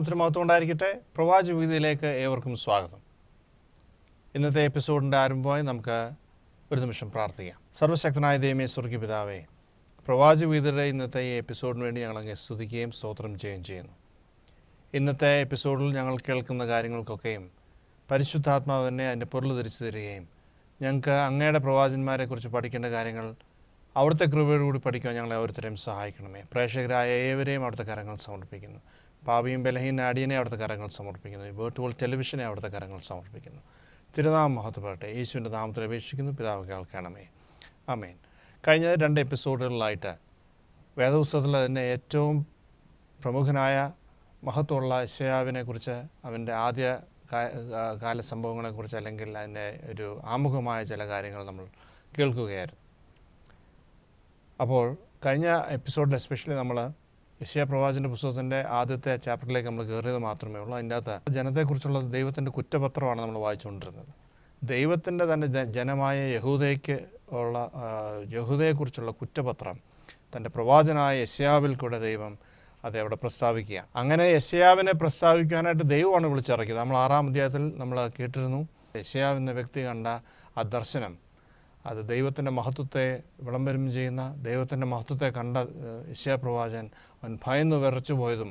നാമത്തിന് മഹത്വമുണ്ടായിരിക്കട്ടെ പ്രവാച വീതിയിലേക്ക് ഏവർക്കും സ്വാഗതം ഇന്നത്തെ എപ്പിസോഡിൻ്റെ ആരംഭമായി നമുക്ക് ഒരു നിമിഷം പ്രാർത്ഥിക്കാം സർവശക്തനായ ദൈവമേ സ്വർഗി പിതാവേ പ്രവാച വീതിയുടെ ഇന്നത്തെ ഈ എപ്പിസോഡിന് വേണ്ടി ഞങ്ങൾ അങ്ങ് സ്തുതിക്കുകയും സ്തോത്രം ചെയ്യുകയും ചെയ്യുന്നു ഇന്നത്തെ എപ്പിസോഡിൽ ഞങ്ങൾ കേൾക്കുന്ന കാര്യങ്ങൾക്കൊക്കെയും പരിശുദ്ധാത്മാവ് തന്നെ അതിൻ്റെ പൊരുൾ തിരിച്ചു തരികയും ഞങ്ങൾക്ക് അങ്ങയുടെ പ്രവാചന്മാരെക്കുറിച്ച് പഠിക്കേണ്ട കാര്യങ്ങൾ അവിടുത്തെ കൃപയോടുകൂടി പഠിക്കാൻ ഞങ്ങളെ ഓരോരുത്തരെയും സഹായിക്കണമേ പ്രേക്ഷകരായ ഏവരെയും അവിടുത്തെ കരങ്ങൾ സമർപ്പിക്കുന്നു പാപിയും ബലഹീൻ നാടിയനെ അവിടുത്തെ കരങ്ങൾ സമർപ്പിക്കുന്നു വേർട്ടുകൾ ടെലിവിഷനെ അവിടുത്തെ കരങ്ങൾ സമർപ്പിക്കുന്നു തിരുനാമം മഹത്വപ്പെട്ടെ യേശുവിൻ്റെ നാമത്തിൽ അപേക്ഷിക്കുന്നു പിതാവ് കേൾക്കണമേ അമേൻ കഴിഞ്ഞ രണ്ട് എപ്പിസോഡുകളിലായിട്ട് വേദപുസ്തകത്തിൽ തന്നെ ഏറ്റവും പ്രമുഖനായ മഹത്വമുള്ള ഇഷയാവിനെ കുറിച്ച് അവൻ്റെ ആദ്യ കാല സംഭവങ്ങളെക്കുറിച്ച് അല്ലെങ്കിൽ അതിൻ്റെ ഒരു ആമുഖമായ ചില കാര്യങ്ങൾ നമ്മൾ കേൾക്കുകയായിരുന്നു അപ്പോൾ കഴിഞ്ഞ എപ്പിസോഡിൽ എസ്പെഷ്യലി നമ്മൾ യശയ പ്രവാചൻ്റെ പുസ്തകത്തിൻ്റെ ആദ്യത്തെ ചാപ്റ്ററിലേക്ക് നമ്മൾ കയറിയത് മാത്രമേ ഉള്ളൂ അതിൻ്റെ അകത്ത് ജനത്തെക്കുറിച്ചുള്ള ദൈവത്തിൻ്റെ കുറ്റപത്രമാണ് നമ്മൾ വായിച്ചുകൊണ്ടിരുന്നത് ദൈവത്തിൻ്റെ തന്നെ ജനമായ യഹൂദയ്ക്ക് ഉള്ള യഹൂദയെക്കുറിച്ചുള്ള കുറ്റപത്രം തൻ്റെ പ്രവാചനായ യശയാവിൽ കൂടെ ദൈവം അത് അവിടെ പ്രസ്താവിക്കുക അങ്ങനെ യശയാവിനെ പ്രസ്താവിക്കാനായിട്ട് ദൈവമാണ് വിളിച്ചിറക്കിയത് നമ്മൾ ആറാം അധ്യായത്തിൽ നമ്മൾ കേട്ടിരുന്നു യശയാവ് എന്ന വ്യക്തി കണ്ട ആ ദർശനം അത് ദൈവത്തിൻ്റെ മഹത്വത്തെ വിളംബരം ചെയ്യുന്ന ദൈവത്തിൻ്റെ മഹത്വത്തെ കണ്ട ഇശയപ്രവാചൻ അവൻ ഭയന്ന് വിറച്ചു പോയതും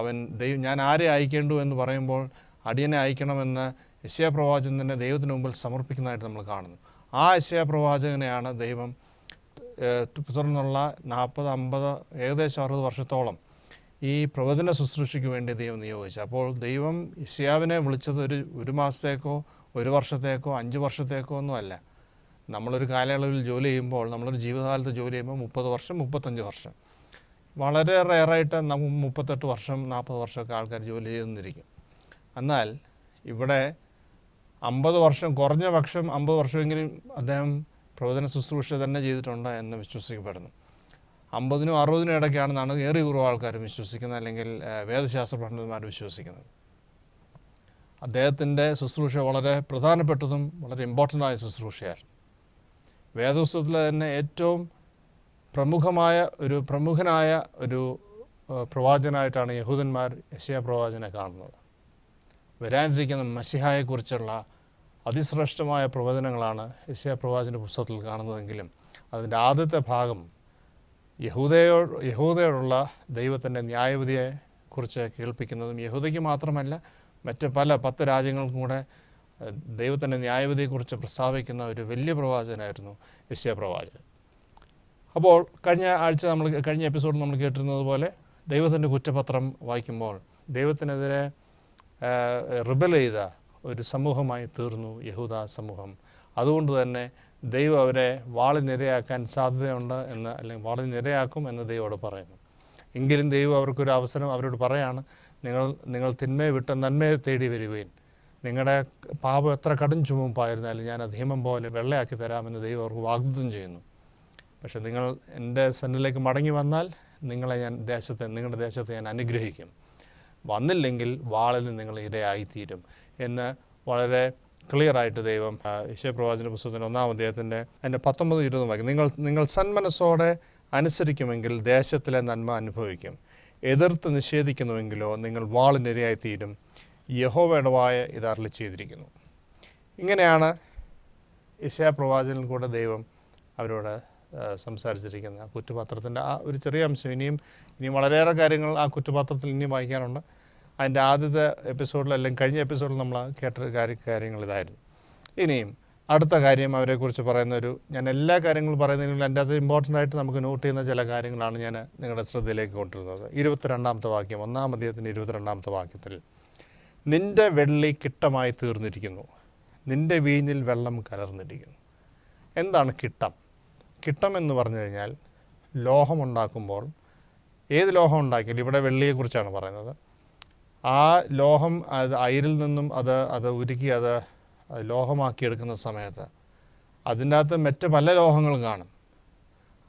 അവൻ ദൈവം ഞാൻ ആരെ അയക്കേണ്ടു എന്ന് പറയുമ്പോൾ അടിയനെ അയക്കണമെന്ന് യശയപ്രവാചകൻ തന്നെ ദൈവത്തിന് മുമ്പിൽ സമർപ്പിക്കുന്നതായിട്ട് നമ്മൾ കാണുന്നു ആ യശയപ്രവാചകനെയാണ് ദൈവം തുടർന്നുള്ള നാൽപ്പത് അമ്പത് ഏകദേശം അറുപത് വർഷത്തോളം ഈ പ്രവചന ശുശ്രൂഷയ്ക്ക് വേണ്ടി ദൈവം നിയോഗിച്ചു അപ്പോൾ ദൈവം ഇസ്യാവിനെ വിളിച്ചത് ഒരു ഒരു മാസത്തേക്കോ ഒരു വർഷത്തേക്കോ അഞ്ച് വർഷത്തേക്കോ അല്ല നമ്മളൊരു കാലയളവിൽ ജോലി ചെയ്യുമ്പോൾ നമ്മളൊരു ജീവിതകാലത്ത് ജോലി ചെയ്യുമ്പോൾ മുപ്പത് വർഷം മുപ്പത്തഞ്ച് വർഷം വളരെ റയറായിട്ട് നമ്മൾ മുപ്പത്തെട്ട് വർഷം നാൽപ്പത് വർഷമൊക്കെ ആൾക്കാർ ജോലി ചെയ്തിരിക്കും എന്നാൽ ഇവിടെ അമ്പത് വർഷം കുറഞ്ഞ പക്ഷം അമ്പത് വർഷമെങ്കിലും അദ്ദേഹം പ്രവചന ശുശ്രൂഷ തന്നെ ചെയ്തിട്ടുണ്ട് എന്ന് വിശ്വസിക്കപ്പെടുന്നു അമ്പതിനും അറുപതിനും ഇടയ്ക്കാണെന്നാണ് ഏറെ കുറവ് ആൾക്കാരും വിശ്വസിക്കുന്നത് അല്ലെങ്കിൽ വേദശാസ്ത്ര പണ്ഡിതന്മാർ വിശ്വസിക്കുന്നത് അദ്ദേഹത്തിൻ്റെ ശുശ്രൂഷ വളരെ പ്രധാനപ്പെട്ടതും വളരെ ഇമ്പോർട്ടൻ്റായ ശുശ്രൂഷയായിരുന്നു വേദപുസ്തകത്തിലെ തന്നെ ഏറ്റവും പ്രമുഖമായ ഒരു പ്രമുഖനായ ഒരു പ്രവാചകനായിട്ടാണ് യഹൂദന്മാർ യശയ പ്രവാചനെ കാണുന്നത് വരാനിരിക്കുന്ന മഷിഹായെക്കുറിച്ചുള്ള അതിശ്രേഷ്ഠമായ പ്രവചനങ്ങളാണ് യശയ പ്രവാചന പുസ്തകത്തിൽ കാണുന്നതെങ്കിലും അതിൻ്റെ ആദ്യത്തെ ഭാഗം യഹൂദയോ യഹൂദയോടുള്ള ദൈവത്തിൻ്റെ ന്യായവിധിയെ കുറിച്ച് കേൾപ്പിക്കുന്നതും യഹൂദയ്ക്ക് മാത്രമല്ല മറ്റ് പല പത്ത് രാജ്യങ്ങൾക്കും കൂടെ ദൈവത്തിൻ്റെ ന്യായവിധിയെക്കുറിച്ച് പ്രസ്താവിക്കുന്ന ഒരു വലിയ പ്രവാചകനായിരുന്നു യശ്യ പ്രവാചകൻ അപ്പോൾ കഴിഞ്ഞ ആഴ്ച നമ്മൾ കഴിഞ്ഞ എപ്പിസോഡിൽ നമ്മൾ കേട്ടിരുന്നത് പോലെ ദൈവത്തിൻ്റെ കുറ്റപത്രം വായിക്കുമ്പോൾ ദൈവത്തിനെതിരെ റിബൽ ചെയ്ത ഒരു സമൂഹമായി തീർന്നു യഹൂദ സമൂഹം അതുകൊണ്ട് തന്നെ ദൈവം അവരെ വാളിനിരയാക്കാൻ സാധ്യതയുണ്ട് എന്ന് അല്ലെങ്കിൽ വാളിനിരയാക്കും എന്ന് ദൈവോട് പറയുന്നു എങ്കിലും ദൈവം അവർക്കൊരു അവസരം അവരോട് പറയാണ് നിങ്ങൾ നിങ്ങൾ തിന്മയെ വിട്ട് നന്മയെ തേടി വരികയും നിങ്ങളുടെ പാപം എത്ര കടും ചുമപ്പായിരുന്നാലും ഞാൻ അത് ഹിമം പോലെ വെള്ളയാക്കി തരാമെന്ന് ദൈവം അവർക്ക് വാഗ്ദത്തം ചെയ്യുന്നു പക്ഷെ നിങ്ങൾ എൻ്റെ സെന്നിലേക്ക് മടങ്ങി വന്നാൽ നിങ്ങളെ ഞാൻ ദേശത്തെ നിങ്ങളുടെ ദേശത്തെ ഞാൻ അനുഗ്രഹിക്കും വന്നില്ലെങ്കിൽ വാളിന് നിങ്ങൾ ഇരയായിത്തീരും എന്ന് വളരെ ക്ലിയറായിട്ട് ദൈവം ഈശ്വപ്രവാചന പുസ്തകത്തിൻ്റെ ഒന്നാം അദ്ദേഹത്തിൻ്റെ എൻ്റെ പത്തൊമ്പത് ഇരുപതും വായിക്കും നിങ്ങൾ നിങ്ങൾ സന്മനസ്സോടെ അനുസരിക്കുമെങ്കിൽ ദേശത്തിലെ നന്മ അനുഭവിക്കും എതിർത്ത് നിഷേധിക്കുന്നുവെങ്കിലോ നിങ്ങൾ വാളിനിരയായിത്തീരും യഹോവേണവായ ഇത് ചെയ്തിരിക്കുന്നു ഇങ്ങനെയാണ് ഇശയ പ്രവാചകനിൽ കൂടെ ദൈവം അവരോട് ആ കുറ്റപത്രത്തിൻ്റെ ആ ഒരു ചെറിയ അംശം ഇനിയും ഇനിയും വളരെയേറെ കാര്യങ്ങൾ ആ കുറ്റപത്രത്തിൽ ഇനിയും വായിക്കാനുണ്ട് അതിൻ്റെ ആദ്യത്തെ എപ്പിസോഡിൽ അല്ലെങ്കിൽ കഴിഞ്ഞ എപ്പിസോഡിൽ നമ്മൾ കേട്ട കാര്യ കാര്യങ്ങൾ ഇതായിരുന്നു ഇനിയും അടുത്ത കാര്യം അവരെക്കുറിച്ച് പറയുന്ന ഒരു ഞാൻ എല്ലാ കാര്യങ്ങളും പറയുന്നതിനും എൻ്റെ അത് ഇമ്പോർട്ടൻ്റ് ആയിട്ട് നമുക്ക് നോട്ട് ചെയ്യുന്ന ചില കാര്യങ്ങളാണ് ഞാൻ നിങ്ങളുടെ ശ്രദ്ധയിലേക്ക് കൊണ്ടിരുന്നത് ഇരുപത്തിരണ്ടാമത്തെ വാക്യം ഒന്നാം അദ്ദേഹത്തിൻ്റെ ഇരുപത്തിരണ്ടാമത്തെ വാക്യത്തിൽ നിൻ്റെ വെള്ളി കിട്ടമായി തീർന്നിരിക്കുന്നു നിൻ്റെ വീഞ്ഞിൽ വെള്ളം കലർന്നിരിക്കുന്നു എന്താണ് കിട്ടം കിട്ടം എന്ന് പറഞ്ഞു കഴിഞ്ഞാൽ ലോഹമുണ്ടാക്കുമ്പോൾ ഏത് ലോഹം ഉണ്ടാക്കിയാലും ഇവിടെ വെള്ളിയെക്കുറിച്ചാണ് പറയുന്നത് ആ ലോഹം അത് അയിരിൽ നിന്നും അത് അത് ഉരുക്കി അത് ലോഹമാക്കിയെടുക്കുന്ന സമയത്ത് അതിൻ്റെ അകത്ത് മറ്റ് പല ലോഹങ്ങളും കാണും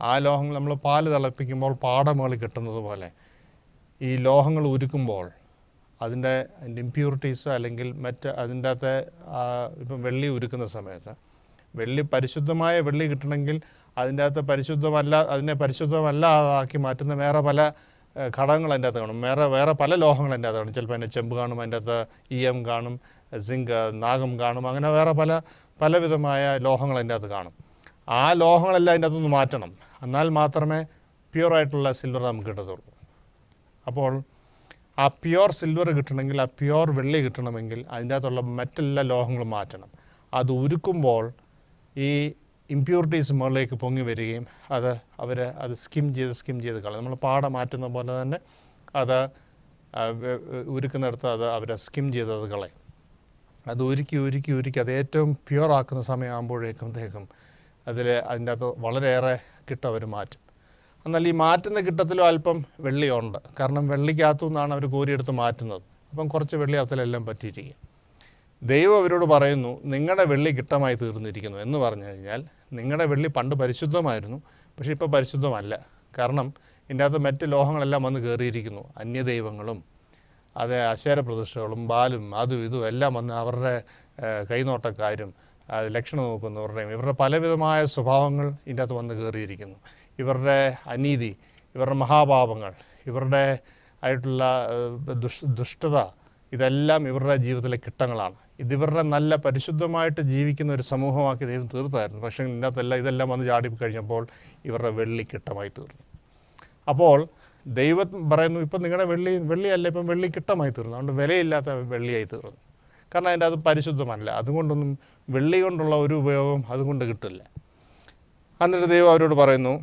ആ ലോഹങ്ങൾ നമ്മൾ പാല് തിളപ്പിക്കുമ്പോൾ പാടമുകളിൽ കിട്ടുന്നത് പോലെ ഈ ലോഹങ്ങൾ ഉരുക്കുമ്പോൾ അതിൻ്റെ ഇമ്പ്യൂരിറ്റീസ് അല്ലെങ്കിൽ മറ്റ് അതിൻ്റെ അകത്തെ ഇപ്പം വെള്ളി ഉരുക്കുന്ന സമയത്ത് വെള്ളി പരിശുദ്ധമായ വെള്ളി കിട്ടണമെങ്കിൽ അതിൻ്റെ അകത്ത് പരിശുദ്ധമല്ല അതിനെ പരിശുദ്ധമല്ലാതാക്കി മാറ്റുന്ന വേറെ പല ഘടകങ്ങൾ അതിൻ്റെ അകത്ത് കാണും വേറെ വേറെ പല ലോഹങ്ങൾ അതിൻ്റെ അകത്ത് കാണും ചിലപ്പോൾ അതിൻ്റെ ചെമ്പ് കാണും അതിൻ്റെ അകത്ത് ഇ എം കാണും സിങ്ക് നാഗം കാണും അങ്ങനെ വേറെ പല പലവിധമായ ലോഹങ്ങൾ അതിൻ്റെ അകത്ത് കാണും ആ ലോഹങ്ങളെല്ലാം അതിൻ്റെ അകത്തുനിന്ന് മാറ്റണം എന്നാൽ മാത്രമേ ആയിട്ടുള്ള സിൽവർ നമുക്ക് കിട്ടത്തുള്ളൂ അപ്പോൾ ആ പ്യുവർ സിൽവർ കിട്ടണമെങ്കിൽ ആ പ്യുവർ വെള്ളി കിട്ടണമെങ്കിൽ അതിൻ്റെ അകത്തുള്ള മറ്റെല്ലാ ലോഹങ്ങളും മാറ്റണം അത് ഉരുക്കുമ്പോൾ ഈ ഇമ്പ്യൂരിറ്റീസ് മുകളിലേക്ക് പൊങ്ങി വരികയും അത് അവർ അത് സ്കിം ചെയ്ത് സ്കിം ചെയ്ത് കളയും നമ്മൾ പാട മാറ്റുന്ന പോലെ തന്നെ അത് ഉരുക്കുന്നിടത്ത് അത് അവരെ സ്കിം ചെയ്ത് അത് കളയും അത് ഉരുക്കി ഉരുക്കി ഉരുക്കി അത് ഏറ്റവും പ്യുവർ ആക്കുന്ന സമയമാകുമ്പോഴേക്കും തേക്കും അതിൽ അതിൻ്റെ അകത്ത് വളരെയേറെ കിട്ടവർ മാറ്റും എന്നാൽ ഈ മാറ്റുന്ന കിട്ടത്തിലും അല്പം വെള്ളിയുണ്ട് കാരണം വെള്ളിക്കകത്തു നിന്നാണ് അവർ കോരിയെടുത്ത് മാറ്റുന്നത് അപ്പം കുറച്ച് വെള്ളി അതിലെല്ലാം പറ്റിയിരിക്കും ദൈവം അവരോട് പറയുന്നു നിങ്ങളുടെ വെള്ളി കിട്ടമായി തീർന്നിരിക്കുന്നു എന്ന് പറഞ്ഞു കഴിഞ്ഞാൽ നിങ്ങളുടെ വെള്ളി പണ്ട് പരിശുദ്ധമായിരുന്നു പക്ഷേ ഇപ്പോൾ പരിശുദ്ധമല്ല കാരണം ഇതിൻ്റെ അകത്ത് മറ്റ് ലോഹങ്ങളെല്ലാം വന്ന് കയറിയിരിക്കുന്നു അന്യദൈവങ്ങളും അതെ അശേര പ്രതിഷ്ഠകളും ബാലും അതും ഇതും എല്ലാം വന്ന് അവരുടെ കൈനോട്ടക്കാരും ലക്ഷണം നോക്കുന്നവരുടെയും ഇവരുടെ പലവിധമായ സ്വഭാവങ്ങൾ ഇതിൻ്റെ അകത്ത് വന്ന് കയറിയിരിക്കുന്നു ഇവരുടെ അനീതി ഇവരുടെ മഹാപാപങ്ങൾ ഇവരുടെ ആയിട്ടുള്ള ദുഷ് ദുഷ്ടത ഇതെല്ലാം ഇവരുടെ ജീവിതത്തിലെ കിട്ടങ്ങളാണ് ഇതിവരുടെ നല്ല പരിശുദ്ധമായിട്ട് ജീവിക്കുന്ന ഒരു സമൂഹമാക്കി ദൈവം തീർത്തായിരുന്നു പക്ഷേ ഇതിനകത്തെല്ലാം ഇതെല്ലാം വന്ന് ചാടി കഴിഞ്ഞപ്പോൾ ഇവരുടെ വെള്ളി കിട്ടമായി തീർന്നു അപ്പോൾ ദൈവം പറയുന്നു ഇപ്പം നിങ്ങളുടെ വെള്ളി വെള്ളിയല്ല ഇപ്പം വെള്ളി കിട്ടമായി തീർന്നു അതുകൊണ്ട് വിലയില്ലാത്ത വെള്ളിയായി തീർന്നു കാരണം അതിൻ്റെ അത് പരിശുദ്ധമല്ല അതുകൊണ്ടൊന്നും വെള്ളി കൊണ്ടുള്ള ഒരു ഉപയോഗം അതുകൊണ്ട് കിട്ടില്ല എന്നിട്ട് ദൈവം അവരോട് പറയുന്നു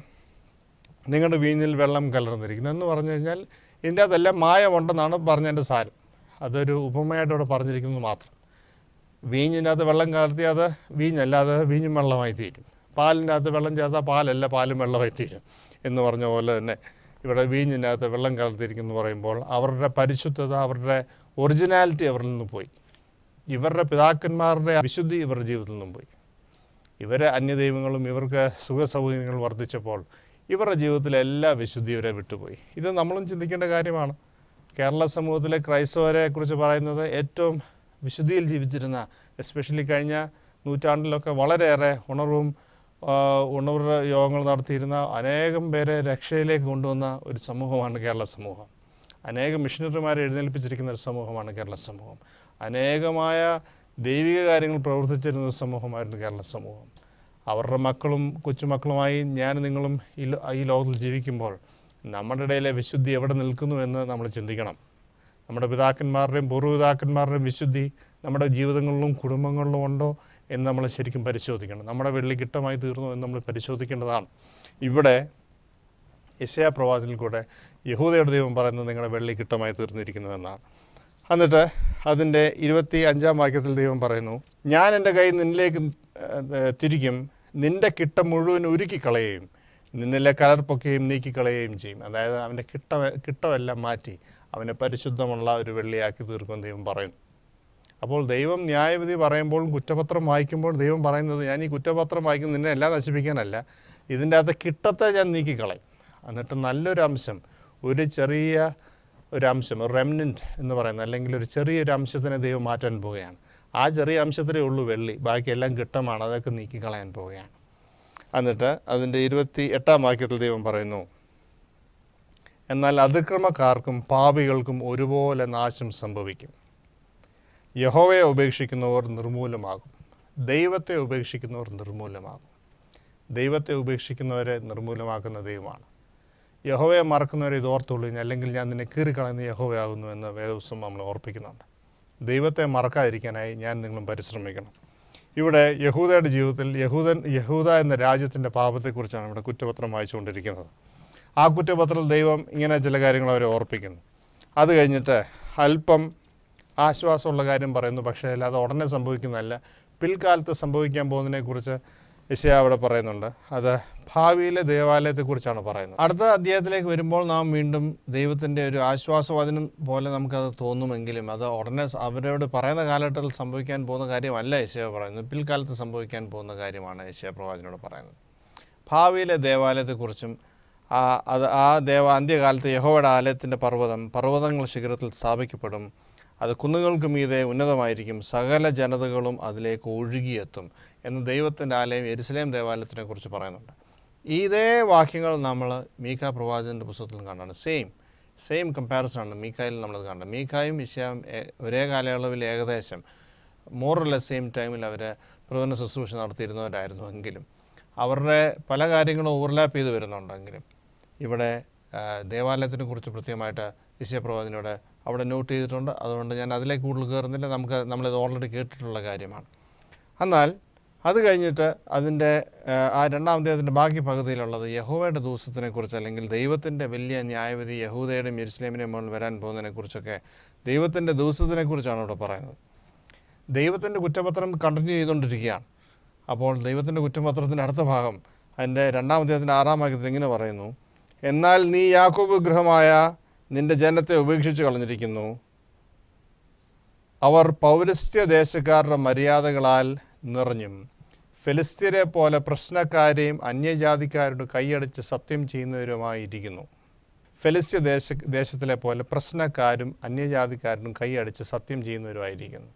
നിങ്ങളുടെ വീഞ്ഞിൽ വെള്ളം കലർന്നിരിക്കുന്നു എന്ന് പറഞ്ഞു കഴിഞ്ഞാൽ ഇതിൻ്റെ അതെല്ലാം മായമുണ്ടെന്നാണ് പറഞ്ഞതിൻ്റെ സാരം അതൊരു ഉപമയായിട്ട് ഇവിടെ പറഞ്ഞിരിക്കുന്നത് മാത്രം വീഞ്ഞിനകത്ത് വെള്ളം കലർത്തി അത് വീഞ്ഞല്ല അത് വീഞ്ഞും വെള്ളമായി തീരും അകത്ത് വെള്ളം ചേർത്താൽ പാലല്ല പാലും വെള്ളമായി തീരും എന്ന് പറഞ്ഞ പോലെ തന്നെ ഇവിടെ വീഞ്ഞിനകത്ത് വെള്ളം കലർത്തിയിരിക്കുന്നു പറയുമ്പോൾ അവരുടെ പരിശുദ്ധത അവരുടെ ഒറിജിനാലിറ്റി അവരിൽ നിന്ന് പോയി ഇവരുടെ പിതാക്കന്മാരുടെ വിശുദ്ധി ഇവരുടെ ജീവിതത്തിൽ നിന്നും പോയി ഇവരെ അന്യദൈവങ്ങളും ഇവർക്ക് സുഖസൗകര്യങ്ങൾ വർദ്ധിച്ചപ്പോൾ ഇവരുടെ ജീവിതത്തിലെ എല്ലാ വിശുദ്ധി ഇവരെ വിട്ടുപോയി ഇത് നമ്മളും ചിന്തിക്കേണ്ട കാര്യമാണ് കേരള സമൂഹത്തിലെ ക്രൈസ്തവരെ കുറിച്ച് പറയുന്നത് ഏറ്റവും വിശുദ്ധിയിൽ ജീവിച്ചിരുന്ന എസ്പെഷ്യലി കഴിഞ്ഞ നൂറ്റാണ്ടിലൊക്കെ വളരെയേറെ ഉണർവും ഉണർവ് യോഗങ്ങൾ നടത്തിയിരുന്ന അനേകം പേരെ രക്ഷയിലേക്ക് കൊണ്ടുവന്ന ഒരു സമൂഹമാണ് കേരള സമൂഹം അനേകം മിഷനറിമാരെ എഴുന്നേൽപ്പിച്ചിരിക്കുന്ന ഒരു സമൂഹമാണ് കേരള സമൂഹം അനേകമായ ദൈവിക കാര്യങ്ങൾ പ്രവർത്തിച്ചിരുന്ന ഒരു സമൂഹമായിരുന്നു കേരള സമൂഹം അവരുടെ മക്കളും കൊച്ചുമക്കളുമായി ഞാൻ നിങ്ങളും ഈ ലോകത്തിൽ ജീവിക്കുമ്പോൾ നമ്മുടെ ഇടയിലെ വിശുദ്ധി എവിടെ നിൽക്കുന്നു എന്ന് നമ്മൾ ചിന്തിക്കണം നമ്മുടെ പിതാക്കന്മാരുടെയും പൂർവ്വപിതാക്കന്മാരുടെയും വിശുദ്ധി നമ്മുടെ ജീവിതങ്ങളിലും കുടുംബങ്ങളിലും ഉണ്ടോ എന്ന് നമ്മൾ ശരിക്കും പരിശോധിക്കണം നമ്മുടെ വെള്ളി കിട്ടമായി തീർന്നു എന്ന് നമ്മൾ പരിശോധിക്കേണ്ടതാണ് ഇവിടെ യശയ പ്രവാചനിൽ കൂടെ യഹൂദയുടെ ദൈവം പറയുന്നത് നിങ്ങളുടെ വെള്ളി കിട്ടമായി തീർന്നിരിക്കുന്നു എന്നാണ് എന്നിട്ട് അതിൻ്റെ ഇരുപത്തി അഞ്ചാം വാക്യത്തിൽ ദൈവം പറയുന്നു ഞാൻ എൻ്റെ കൈ നിന്നിലേക്ക് തിരിക്കും നിന്റെ കിട്ട മുഴുവൻ കളയുകയും നിന്നിലെ കലർപ്പൊക്കെയും നീക്കിക്കളയുകയും ചെയ്യും അതായത് അവൻ്റെ കിട്ട കിട്ടമെല്ലാം മാറ്റി അവനെ പരിശുദ്ധമുള്ള ഒരു വെള്ളിയാക്കി തീർക്കും ദൈവം പറയും അപ്പോൾ ദൈവം ന്യായവിധി പറയുമ്പോൾ കുറ്റപത്രം വായിക്കുമ്പോൾ ദൈവം പറയുന്നത് ഞാൻ ഈ കുറ്റപത്രം വായിക്കുന്നത് നിന്നെ എല്ലാം നശിപ്പിക്കാനല്ല ഇതിൻ്റെ അകത്ത് കിട്ടത്തെ ഞാൻ നീക്കിക്കളയും എന്നിട്ട് നല്ലൊരു അംശം ഒരു ചെറിയ ഒരു അംശം റെമനൻറ്റ് എന്ന് പറയുന്നത് അല്ലെങ്കിൽ ഒരു ചെറിയൊരു അംശത്തിനെ ദൈവം മാറ്റാൻ പോവുകയാണ് ആ ചെറിയ അംശത്തിലേ ഉള്ളൂ വെള്ളി ബാക്കിയെല്ലാം കിട്ടമാണ് അതൊക്കെ നീക്കിക്കളയാൻ പോവുകയാണ് എന്നിട്ട് അതിൻ്റെ ഇരുപത്തി എട്ടാം വാക്യത്തിൽ ദൈവം പറയുന്നു എന്നാൽ അതിക്രമക്കാർക്കും പാപികൾക്കും ഒരുപോലെ നാശം സംഭവിക്കും യഹോവയെ ഉപേക്ഷിക്കുന്നവർ നിർമൂലമാകും ദൈവത്തെ ഉപേക്ഷിക്കുന്നവർ നിർമൂലമാകും ദൈവത്തെ ഉപേക്ഷിക്കുന്നവരെ നിർമൂലമാക്കുന്ന ദൈവമാണ് യഹോവയെ മറക്കുന്നവരെ ഇത് ഓർത്തുള്ളൂ അല്ലെങ്കിൽ ഞാൻ നിന്നെ കീറിക്കളയുന്ന യഹോവയാകുന്നു എന്ന് വേദിവസം നമ്മൾ ഓർപ്പിക്കുന്നുണ്ട് ദൈവത്തെ മറക്കാതിരിക്കാനായി ഞാൻ നിങ്ങളും പരിശ്രമിക്കണം ഇവിടെ യഹൂദയുടെ ജീവിതത്തിൽ യഹൂദൻ യഹൂദ എന്ന രാജ്യത്തിൻ്റെ പാപത്തെക്കുറിച്ചാണ് ഇവിടെ കുറ്റപത്രം വായിച്ചുകൊണ്ടിരിക്കുന്നത് ആ കുറ്റപത്രത്തിൽ ദൈവം ഇങ്ങനെ ചില കാര്യങ്ങൾ അവരെ ഓർപ്പിക്കുന്നു അത് കഴിഞ്ഞിട്ട് അല്പം ആശ്വാസമുള്ള കാര്യം പറയുന്നു പക്ഷേ അല്ലാതെ ഉടനെ സംഭവിക്കുന്നതല്ല പിൽക്കാലത്ത് സംഭവിക്കാൻ പോകുന്നതിനെക്കുറിച്ച് യശയ അവിടെ പറയുന്നുണ്ട് അത് ഭാവിയിലെ ദേവാലയത്തെക്കുറിച്ചാണ് പറയുന്നത് അടുത്ത അധ്യായത്തിലേക്ക് വരുമ്പോൾ നാം വീണ്ടും ദൈവത്തിൻ്റെ ഒരു ആശ്വാസവാദിനം പോലെ നമുക്കത് തോന്നുമെങ്കിലും അത് ഉടനെ അവരോട് പറയുന്ന കാലഘട്ടത്തിൽ സംഭവിക്കാൻ പോകുന്ന കാര്യമല്ല യശയ പറയുന്നത് പിൽക്കാലത്ത് സംഭവിക്കാൻ പോകുന്ന കാര്യമാണ് യശയ പ്രവാചനോട് പറയുന്നത് ഭാവിയിലെ ദേവാലയത്തെക്കുറിച്ചും ആ അത് ആ ദേവ അന്ത്യകാലത്ത് യഹോവയുടെ ആലയത്തിൻ്റെ പർവ്വതം പർവ്വതങ്ങൾ ശിഖരത്തിൽ സ്ഥാപിക്കപ്പെടും അത് കുന്നുകൾക്ക് മീതെ ഉന്നതമായിരിക്കും സകല ജനതകളും അതിലേക്ക് ഒഴുകിയെത്തും എന്ന് ദൈവത്തിൻ്റെ ആലയം എരുസലേം ദേവാലയത്തിനെ കുറിച്ച് പറയുന്നുണ്ട് ഇതേ വാക്യങ്ങൾ നമ്മൾ മീഖ പ്രവാചകൻ്റെ പുസ്തകത്തിലും കണ്ടാണ് സെയിം സെയിം കമ്പാരിസൺ ആണ് മീഖായിൽ നമ്മളത് കണ്ടത് മീഖായും ഇഷയാവും ഒരേ കാലയളവിൽ ഏകദേശം മോർ ലെസ് സെയിം ടൈമിൽ അവർ പ്രവചന ശുശ്രൂഷ നടത്തിയിരുന്നവരായിരുന്നു എങ്കിലും അവരുടെ പല കാര്യങ്ങളും ഓവർലാപ്പ് ചെയ്ത് വരുന്നുണ്ടെങ്കിലും ഇവിടെ ദേവാലയത്തിനെ കുറിച്ച് പ്രത്യേകമായിട്ട് വിഷയപ്രവാചനയോട് അവിടെ നോട്ട് ചെയ്തിട്ടുണ്ട് അതുകൊണ്ട് ഞാൻ അതിലേക്ക് കൂടുതൽ കയറുന്നില്ല നമുക്ക് നമ്മളിത് ഓൾറെഡി കേട്ടിട്ടുള്ള കാര്യമാണ് എന്നാൽ അത് കഴിഞ്ഞിട്ട് അതിൻ്റെ ആ രണ്ടാമത്തേതിൻ്റെ ബാക്കി പകുതിയിലുള്ളത് യഹോവയുടെ ദിവസത്തിനെക്കുറിച്ച് അല്ലെങ്കിൽ ദൈവത്തിൻ്റെ വലിയ ന്യായവിധി യഹൂദയുടെയും ഇരുസ്ലേമിനെയും മുകളിൽ വരാൻ പോകുന്നതിനെക്കുറിച്ചൊക്കെ ദൈവത്തിൻ്റെ ദിവസത്തിനെക്കുറിച്ചാണ് ഇവിടെ പറയുന്നത് ദൈവത്തിൻ്റെ കുറ്റപത്രം കണ്ടിന്യൂ ചെയ്തുകൊണ്ടിരിക്കുകയാണ് അപ്പോൾ ദൈവത്തിൻ്റെ കുറ്റപത്രത്തിൻ്റെ അടുത്ത ഭാഗം അതിൻ്റെ രണ്ടാമത്തേതിൻ്റെ ആറാം ഭാഗത്തിൽ ഇങ്ങനെ പറയുന്നു എന്നാൽ നീ യാക്കോബ് ഗൃഹമായ നിൻ്റെ ജനത്തെ ഉപേക്ഷിച്ച് കളഞ്ഞിരിക്കുന്നു അവർ പൗരസ്ത്യ ദേശക്കാരുടെ മര്യാദകളാൽ നിറഞ്ഞും ഫെലിസ്തീനെ പോലെ പ്രശ്നക്കാരെയും അന്യജാതിക്കാരോട് കൈയടിച്ച് സത്യം ചെയ്യുന്നവരുമായിരിക്കുന്നു ഫെലിസ്ത്യ ദേശ ദേശത്തിലെ പോലെ പ്രശ്നക്കാരും അന്യജാതിക്കാരും കൈയടിച്ച് സത്യം ചെയ്യുന്നവരുമായിരിക്കുന്നു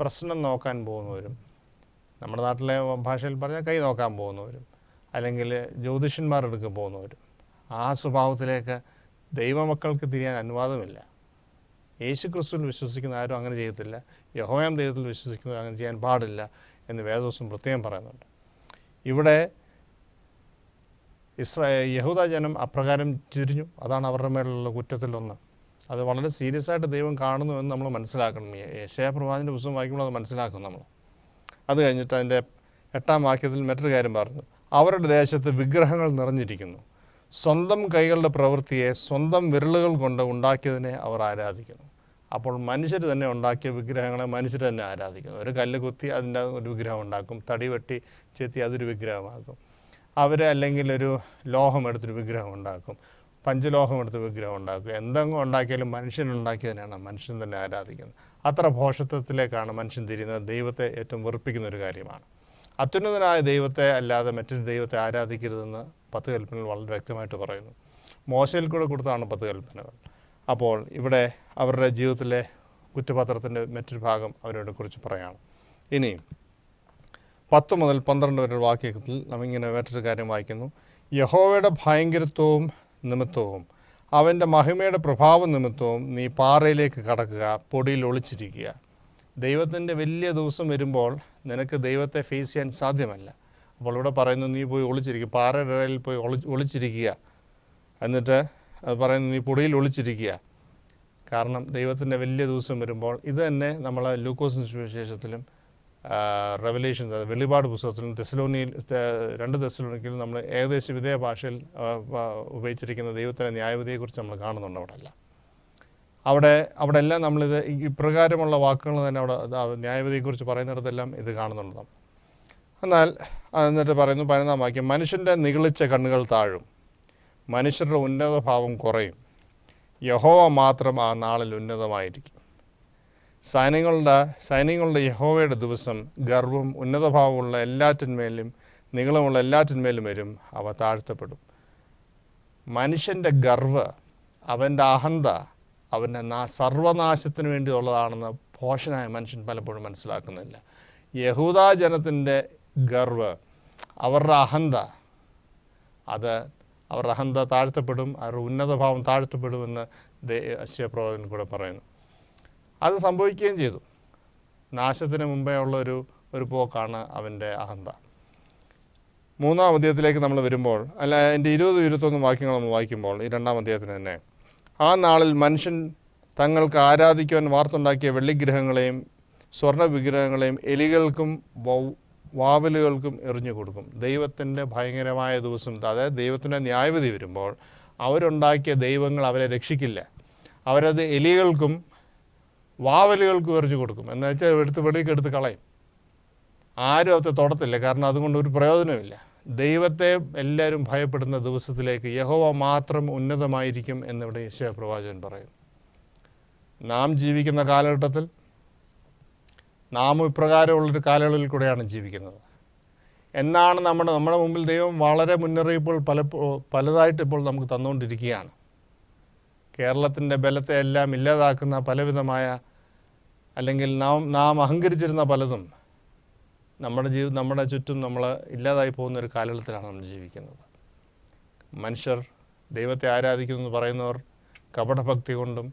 പ്രശ്നം നോക്കാൻ പോകുന്നവരും നമ്മുടെ നാട്ടിലെ ഭാഷയിൽ പറഞ്ഞാൽ കൈ നോക്കാൻ പോകുന്നവരും അല്ലെങ്കിൽ ജ്യോതിഷന്മാരെടുക്ക് പോകുന്നവരും ആ സ്വഭാവത്തിലേക്ക് ദൈവമക്കൾക്ക് തിരിയാൻ അനുവാദമില്ല യേശു ക്രിസ്തുവിൽ വിശ്വസിക്കുന്ന ആരും അങ്ങനെ ചെയ്യത്തില്ല യഹോയാം ദൈവത്തിൽ വിശ്വസിക്കുന്നവർ അങ്ങനെ ചെയ്യാൻ പാടില്ല എന്ന് വേദോസം പ്രത്യേകം പറയുന്നുണ്ട് ഇവിടെ ഇസ്രായേൽ യഹൂദ ജനം അപ്രകാരം തിരിഞ്ഞു അതാണ് അവരുടെ മേലുള്ള കുറ്റത്തിലൊന്ന് അത് വളരെ സീരിയസ് ആയിട്ട് ദൈവം കാണുന്നു എന്ന് നമ്മൾ മനസ്സിലാക്കണം യേശയപ്രവാചൻ്റെ പുസ്തകം വായിക്കുമ്പോൾ അത് മനസ്സിലാക്കും നമ്മൾ അത് കഴിഞ്ഞിട്ട് അതിൻ്റെ എട്ടാം വാക്യത്തിൽ മറ്റൊരു കാര്യം പറഞ്ഞു അവരുടെ ദേശത്ത് വിഗ്രഹങ്ങൾ നിറഞ്ഞിരിക്കുന്നു സ്വന്തം കൈകളുടെ പ്രവൃത്തിയെ സ്വന്തം വിരലുകൾ കൊണ്ട് ഉണ്ടാക്കിയതിനെ അവർ ആരാധിക്കുന്നു അപ്പോൾ മനുഷ്യർ തന്നെ ഉണ്ടാക്കിയ വിഗ്രഹങ്ങളെ മനുഷ്യർ തന്നെ ആരാധിക്കുന്നു ഒരു കല്ല് കുത്തി അതിൻ്റെ ഒരു വിഗ്രഹം ഉണ്ടാക്കും തടി വെട്ടി ചെത്തി അതൊരു വിഗ്രഹമാക്കും അവർ അല്ലെങ്കിൽ ഒരു ലോഹം എടുത്തൊരു വിഗ്രഹം ഉണ്ടാക്കും പഞ്ചലോഹം എടുത്ത് വിഗ്രഹം ഉണ്ടാക്കും എന്തെങ്കിലും ഉണ്ടാക്കിയാലും മനുഷ്യനുണ്ടാക്കിയതിനാണ് മനുഷ്യൻ തന്നെ ആരാധിക്കുന്നത് അത്ര ഭോഷത്വത്തിലേക്കാണ് മനുഷ്യൻ തിരിയുന്നത് ദൈവത്തെ ഏറ്റവും വെറുപ്പിക്കുന്ന ഒരു കാര്യമാണ് അത്യുന്നതനായ ദൈവത്തെ അല്ലാതെ മറ്റൊരു ദൈവത്തെ ആരാധിക്കരുതെന്ന് പത്ത് കൽപ്പനകൾ വളരെ വ്യക്തമായിട്ട് പറയുന്നു മോശയിൽ കൂടെ കൊടുത്താണ് പത്ത് കൽപ്പനകൾ അപ്പോൾ ഇവിടെ അവരുടെ ജീവിതത്തിലെ കുറ്റപത്രത്തിൻ്റെ മറ്റൊരു ഭാഗം അവരോട് കുറിച്ച് പറയാണ് ഇനി പത്ത് മുതൽ പന്ത്രണ്ട് വരെയുള്ള വാക്യത്തിൽ നമ്മിങ്ങനെ മറ്റൊരു കാര്യം വായിക്കുന്നു യഹോവയുടെ ഭയങ്കരത്വവും നിമിത്തവും അവൻ്റെ മഹിമയുടെ പ്രഭാവം നിമിത്തവും നീ പാറയിലേക്ക് കടക്കുക പൊടിയിൽ ഒളിച്ചിരിക്കുക ദൈവത്തിൻ്റെ വലിയ ദിവസം വരുമ്പോൾ നിനക്ക് ദൈവത്തെ ഫേസ് ചെയ്യാൻ സാധ്യമല്ല അപ്പോൾ ഇവിടെ പറയുന്നു നീ പോയി ഒളിച്ചിരിക്കുക പാറയുടെ ഇടയിൽ പോയി ഒളി ഒളിച്ചിരിക്കുക എന്നിട്ട് പറയുന്നത് നീ പൊടിയിൽ ഒളിച്ചിരിക്കുക കാരണം ദൈവത്തിൻ്റെ വലിയ ദിവസം വരുമ്പോൾ ഇത് തന്നെ നമ്മളെ ലൂക്കോസിന് സുവിശേഷത്തിലും റെവലേഷൻ അതായത് വെളിപാട് പുസ്തകത്തിലും തെസലോണിയിൽ രണ്ട് തെസലോണിക്കലും നമ്മൾ ഏകദേശം ഇതേ ഭാഷയിൽ ഉപയോഗിച്ചിരിക്കുന്ന ദൈവത്തിൻ്റെ ന്യായവിധിയെക്കുറിച്ച് നമ്മൾ കാണുന്നുണ്ട് അവിടെ അല്ല അവിടെ അവിടെ എല്ലാം നമ്മളിത് ഇപ്രകാരമുള്ള വാക്കുകൾ തന്നെ അവിടെ ന്യായവിധിയെക്കുറിച്ച് പറയുന്നിടത്തെല്ലാം ഇത് കാണുന്നുണ്ടോ എന്നാൽ എന്നിട്ട് പറയുന്നു പതിനൊന്നാം വാക്യം മനുഷ്യൻ്റെ നികളിച്ച കണ്ണുകൾ താഴും മനുഷ്യരുടെ ഉന്നതഭാവം കുറയും യഹോവ മാത്രം ആ നാളിൽ ഉന്നതമായിരിക്കും സൈന്യങ്ങളുടെ സൈന്യങ്ങളുടെ യഹോവയുടെ ദിവസം ഗർവം ഉന്നതഭാവമുള്ള എല്ലാറ്റിന്മേലും നീളമുള്ള എല്ലാറ്റിന്മേലും വരും അവ താഴ്ത്തപ്പെടും മനുഷ്യൻ്റെ ഗർവ് അവൻ്റെ അഹന്ത അവൻ്റെ നാ സർവനാശത്തിന് വേണ്ടിയുള്ളതാണെന്ന് പോഷനായ മനുഷ്യൻ പലപ്പോഴും മനസ്സിലാക്കുന്നില്ല യഹൂദാജനത്തിൻ്റെ ഗർവ് അവരുടെ അഹന്ത അത് അവരുടെ അഹന്ത താഴ്ത്തപ്പെടും അവരുടെ ഉന്നതഭാവം താഴ്ത്തപ്പെടുമെന്ന് അശ്വപ്രവചൻ കൂടെ പറയുന്നു അത് സംഭവിക്കുകയും ചെയ്തു നാശത്തിന് മുമ്പേ ഉള്ളൊരു ഒരു ഒരു പോക്കാണ് അവൻ്റെ അഹന്ത മൂന്നാം അധ്യായത്തിലേക്ക് നമ്മൾ വരുമ്പോൾ അല്ല എൻ്റെ ഇരുപത് ഇരുപത്തൊന്ന് വാക്യങ്ങൾ നമ്മൾ വായിക്കുമ്പോൾ ഈ രണ്ടാം അധ്യായത്തിന് തന്നെ ആ നാളിൽ മനുഷ്യൻ തങ്ങൾക്ക് ആരാധിക്കുവാൻ വാർത്തുണ്ടാക്കിയ വെള്ളിഗ്രഹങ്ങളെയും സ്വർണ്ണ വിഗ്രഹങ്ങളെയും എലികൾക്കും വാവലുകൾക്കും എറിഞ്ഞു കൊടുക്കും ദൈവത്തിൻ്റെ ഭയങ്കരമായ ദിവസം അതായത് ദൈവത്തിൻ്റെ ന്യായവിധി വരുമ്പോൾ അവരുണ്ടാക്കിയ ദൈവങ്ങൾ അവരെ രക്ഷിക്കില്ല അവരത് എലികൾക്കും വാവലുകൾക്കും എറിഞ്ഞു കൊടുക്കും എന്ന് വെച്ചാൽ എടുത്ത് വെളിക്ക് എടുത്ത് കളയും ആരും അത് തൊടത്തില്ല കാരണം അതുകൊണ്ട് ഒരു പ്രയോജനമില്ല ദൈവത്തെ എല്ലാവരും ഭയപ്പെടുന്ന ദിവസത്തിലേക്ക് യഹോവ മാത്രം ഉന്നതമായിരിക്കും എന്നിവിടെ യശയ പ്രവാചകൻ പറയുന്നു നാം ജീവിക്കുന്ന കാലഘട്ടത്തിൽ നാം ഇപ്രകാരമുള്ളൊരു കാലയളവിൽ കൂടെയാണ് ജീവിക്കുന്നത് എന്നാണ് നമ്മുടെ നമ്മുടെ മുമ്പിൽ ദൈവം വളരെ മുന്നറിയിപ്പുകൾ പല പലതായിട്ട് ഇപ്പോൾ നമുക്ക് തന്നുകൊണ്ടിരിക്കുകയാണ് കേരളത്തിൻ്റെ ബലത്തെ എല്ലാം ഇല്ലാതാക്കുന്ന പലവിധമായ അല്ലെങ്കിൽ നാം നാം അഹങ്കരിച്ചിരുന്ന പലതും നമ്മുടെ ജീവി നമ്മുടെ ചുറ്റും നമ്മൾ ഇല്ലാതായി പോകുന്ന ഒരു കാലഘട്ടത്തിലാണ് നമ്മൾ ജീവിക്കുന്നത് മനുഷ്യർ ദൈവത്തെ ആരാധിക്കുന്നു എന്ന് പറയുന്നവർ കപടഭക്തി കൊണ്ടും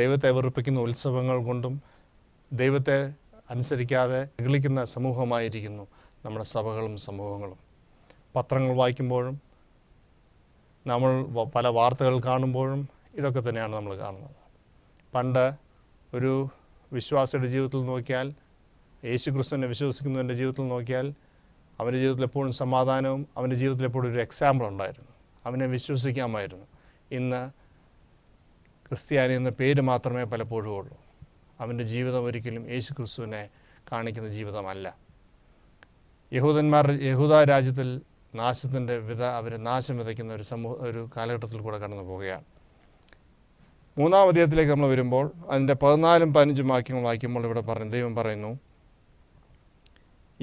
ദൈവത്തെ വെറുപ്പിക്കുന്ന ഉത്സവങ്ങൾ കൊണ്ടും ദൈവത്തെ അനുസരിക്കാതെ നിഗളിക്കുന്ന സമൂഹമായിരിക്കുന്നു നമ്മുടെ സഭകളും സമൂഹങ്ങളും പത്രങ്ങൾ വായിക്കുമ്പോഴും നമ്മൾ പല വാർത്തകൾ കാണുമ്പോഴും ഇതൊക്കെ തന്നെയാണ് നമ്മൾ കാണുന്നത് പണ്ട് ഒരു വിശ്വാസിയുടെ ജീവിതത്തിൽ നോക്കിയാൽ യേശു ക്രിസ്തുവിനെ വിശ്വസിക്കുന്നവൻ്റെ ജീവിതത്തിൽ നോക്കിയാൽ അവൻ്റെ ജീവിതത്തിൽ എപ്പോഴും സമാധാനവും അവൻ്റെ ജീവിതത്തിൽ എപ്പോഴും ഒരു എക്സാമ്പിൾ ഉണ്ടായിരുന്നു അവനെ വിശ്വസിക്കാമായിരുന്നു ഇന്ന് ക്രിസ്ത്യാനി എന്ന പേര് മാത്രമേ പലപ്പോഴും ഉള്ളൂ അവൻ്റെ ജീവിതം ഒരിക്കലും യേശു ക്രിസ്തുവിനെ കാണിക്കുന്ന ജീവിതമല്ല യഹൂദന്മാരുടെ യഹൂദ രാജ്യത്തിൽ നാശത്തിൻ്റെ വിധ അവർ നാശം വിതയ്ക്കുന്ന ഒരു സമൂഹ ഒരു കാലഘട്ടത്തിൽ കൂടെ കടന്നു പോവുകയാണ് മൂന്നാം അധ്യായത്തിലേക്ക് നമ്മൾ വരുമ്പോൾ അതിൻ്റെ പതിനാലും പതിനഞ്ചും വാക്യങ്ങൾ വായിക്കുമ്പോൾ ഇവിടെ പറയുന്നു ദൈവം പറയുന്നു